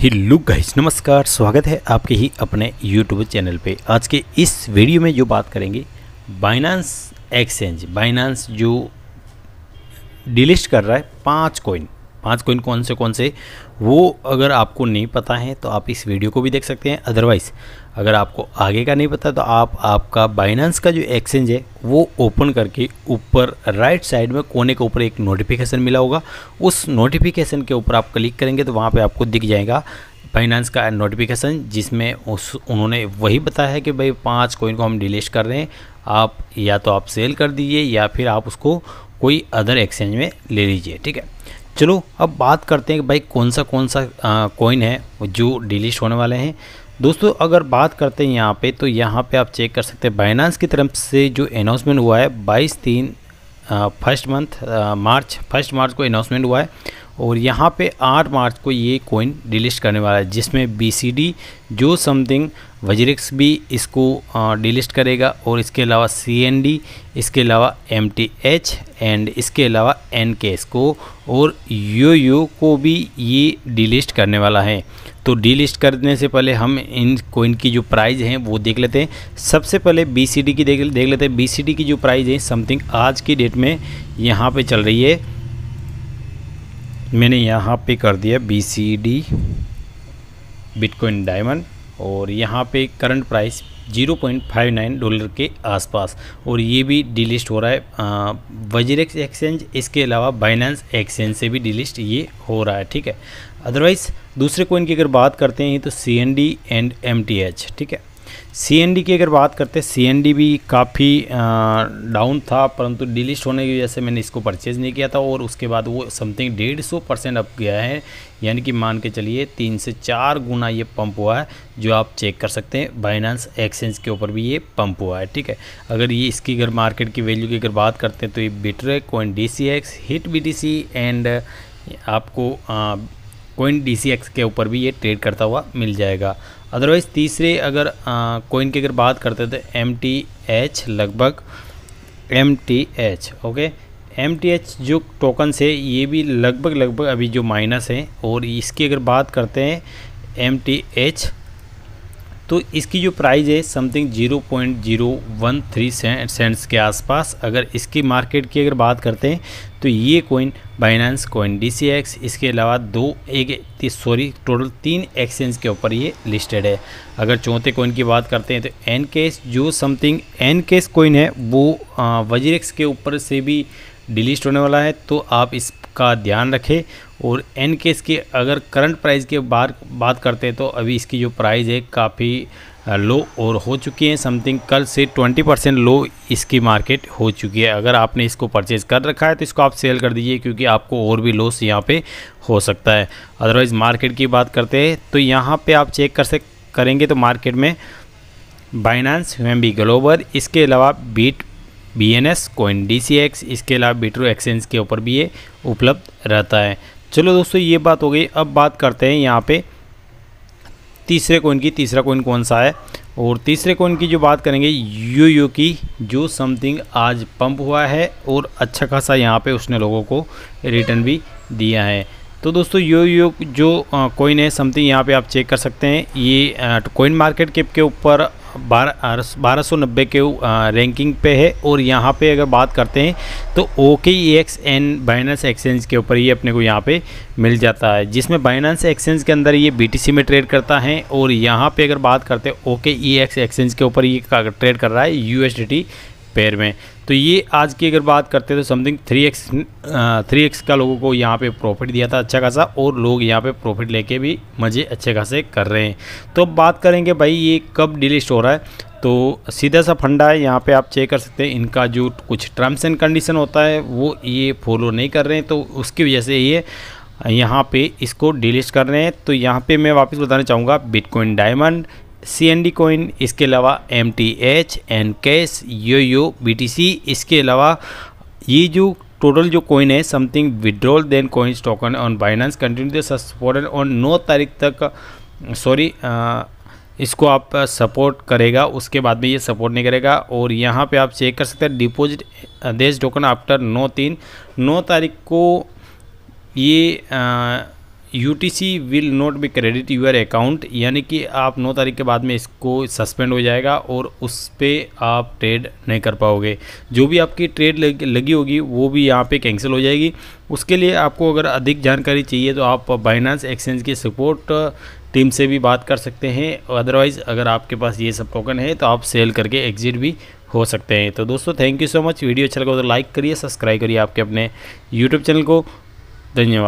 hello guys नमस्कार स्वागत है आपके ही अपने यूट्यूब चैनल पे आज के इस वीडियो में जो बात करेंगे बाइनांस एक्सचेंज बाइनांस जो डिलिस्ट कर रहा है पांच कॉइन पाँच कोइन कौन से कौन से वो अगर आपको नहीं पता है तो आप इस वीडियो को भी देख सकते हैं अदरवाइज़ अगर आपको आगे का नहीं पता तो आप आपका बाइनांस का जो एक्सचेंज है वो ओपन करके ऊपर राइट साइड में कोने के ऊपर एक नोटिफिकेशन मिला होगा उस नोटिफिकेशन के ऊपर आप क्लिक करेंगे तो वहाँ पर आपको दिख जाएगा फाइनेंस का नोटिफिकेशन जिसमें उस उन्होंने वही बताया है कि भाई पाँच कोइन को हम डिलीट कर रहे हैं आप या तो आप सेल कर दीजिए या फिर आप उसको कोई अदर एक्सचेंज में ले लीजिए ठीक है चलो अब बात करते हैं कि भाई कौन सा कौन सा कॉइन है जो डिलीस्ट होने वाले हैं दोस्तों अगर बात करते हैं यहाँ पे तो यहाँ पे आप चेक कर सकते हैं बाइनांस की तरफ से जो अनाउंसमेंट हुआ है बाईस तीन first month March first March को अनाउंसमेंट हुआ है और यहाँ पे आठ मार्च को ये कोइन डिलिस्ट करने वाला है जिसमें बी जो समथिंग वजरिक्स भी इसको डिलिस्ट करेगा और इसके अलावा सी इसके अलावा एम एंड इसके अलावा एन को और यो यो को भी ये डिलिस्ट करने वाला है तो डीलिस्ट करने से पहले हम इन कोइन की जो प्राइज़ हैं वो देख लेते हैं सबसे पहले बी की देख देख लेते हैं बी की जो प्राइज़ है समथिंग आज की डेट में यहाँ पर चल रही है मैंने यहाँ पे कर दिया B C D Bitcoin Diamond और यहाँ पे करंट प्राइस 0.59 डॉलर के आसपास और ये भी डिलिस्ट हो रहा है वजरेक्स एक्सचेंज इसके अलावा बाइनेंस एक्सचेंज से भी डिलिस्ट ये हो रहा है ठीक है अदरवाइज़ दूसरे कोइन की अगर बात करते हैं तो C N D and M T H ठीक है सी की अगर बात करते हैं सी भी काफ़ी डाउन था परंतु डिलिस्ट होने की वजह से मैंने इसको परचेज़ नहीं किया था और उसके बाद वो समथिंग डेढ़ सौ परसेंट अप गया है यानी कि मान के चलिए तीन से चार गुना ये पंप हुआ है जो आप चेक कर सकते हैं बाइनांस एक्सचेंज के ऊपर भी ये पंप हुआ है ठीक है अगर ये इसकी अगर मार्केट की वैल्यू की अगर बात करते हैं तो ये बिट्रेक कोइन डी हिट बी एंड आपको कोइन डी के ऊपर भी ये ट्रेड करता हुआ मिल जाएगा अदरवाइज़ तीसरे अगर कोइन की अगर बात करते तो एम टी एच लगभग M T H okay M T H जो टोकन्स है ये भी लगभग लगभग अभी जो माइनस है और इसकी अगर बात करते हैं एम टी एच तो इसकी जो प्राइस है something zero point zero one three cents के आसपास अगर इसकी मार्केट की अगर बात करते हैं तो ये कोइन बाइनांस कोइन डी इसके अलावा दो एक सॉरी टोटल तीन एक्सचेंज के ऊपर ये लिस्टेड है अगर चौथे कोइन की बात करते हैं तो एन केस जो समथिंग एन केस कोइन है वो एक्स के ऊपर से भी डिलीस्ट होने वाला है तो आप इसका ध्यान रखें और एन केस के अगर करंट प्राइस के बार बात करते हैं तो अभी इसकी जो प्राइस है काफ़ी लो और हो चुकी है समथिंग कल से 20 परसेंट लो इसकी मार्केट हो चुकी है अगर आपने इसको परचेज़ कर रखा है तो इसको आप सेल कर दीजिए क्योंकि आपको और भी लॉस यहाँ पे हो सकता है अदरवाइज़ मार्केट की बात करते हैं तो यहाँ पे आप चेक कर सक करेंगे तो मार्केट में बाइनांस बी ग्लोबल इसके अलावा bit B N S coin D C X इसके अलावा बीट्रो एक्सचेंज के ऊपर भी ये उपलब्ध रहता है चलो दोस्तों ये बात हो गई अब बात करते हैं यहाँ पर तीसरे कोइन की तीसरा कोइन कौन सा है और तीसरे कोइन की जो बात करेंगे यू यू की जो समथिंग आज पंप हुआ है और अच्छा खासा यहाँ पे उसने लोगों को रिटर्न भी दिया है तो दोस्तों यू यू जो कॉइन है समथिंग यहाँ पे आप चेक कर सकते हैं ये कोइन मार्केट कैप के ऊपर बारह बारह सौ नब्बे के रैंकिंग पे है और यहाँ पे अगर बात करते हैं तो okay X N Binance exchange के ऊपर ये अपने को यहाँ पे मिल जाता है जिसमें बाइनेंस एक्सचेंज के अंदर ये बीटीसी में ट्रेड करता है और यहाँ पे अगर बात करते हैं ओके ई एक्स एक्सचेंज के ऊपर ये ट्रेड कर रहा है यू पैर में तो ये आज की अगर बात करते हैं तो something three X three X का लोगों को यहाँ पे प्रॉफिट दिया था अच्छा खासा और लोग यहाँ पे प्रॉफिट लेके भी मज़े अच्छे खासे कर रहे हैं तो अब बात करेंगे भाई ये कब डिलिस्ट हो रहा है तो सीधा सा फंडा है यहाँ पे आप चेक कर सकते हैं इनका जो कुछ टर्म्स एंड कंडीशन होता है वो ये फॉलो नहीं कर रहे हैं तो उसकी वजह से ये यहाँ पे इसको डिलिस्ट कर रहे हैं तो यहाँ पे मैं वापस बताना चाहूँगा Bitcoin Diamond C N D coin इसके अलावा M T H N cash yo yo B T C इसके अलावा ये जो टोटल जो कोइन है something withdrawal then coins token on Binance continue supported और नौ तारीख तक सॉरी इसको आप सपोर्ट करेगा उसके बाद में ये सपोर्ट नहीं करेगा और यहाँ पे आप चेक कर सकते हैं डिपॉजिट देश टोकन आफ्टर नौ तीन नौ तारीख को ये आ, U T C will not be credit your account यानी कि आप नौ तारीख के बाद में इसको सस्पेंड हो जाएगा और उस पर आप ट्रेड नहीं कर पाओगे जो भी आपकी ट्रेड लगी होगी वो भी यहाँ पे कैंसिल हो जाएगी उसके लिए आपको अगर अधिक जानकारी चाहिए तो आप बाइनांस एक्सचेंज की सपोर्ट टीम से भी बात कर सकते हैं अदरवाइज़ अगर आपके पास ये सब टोकन है तो आप सेल करके एग्जिट भी हो सकते हैं तो दोस्तों thank you so much video अच्छा लगा तो लाइक करिए सब्सक्राइब करिए आपके अपने यूट्यूब चैनल को धन्यवाद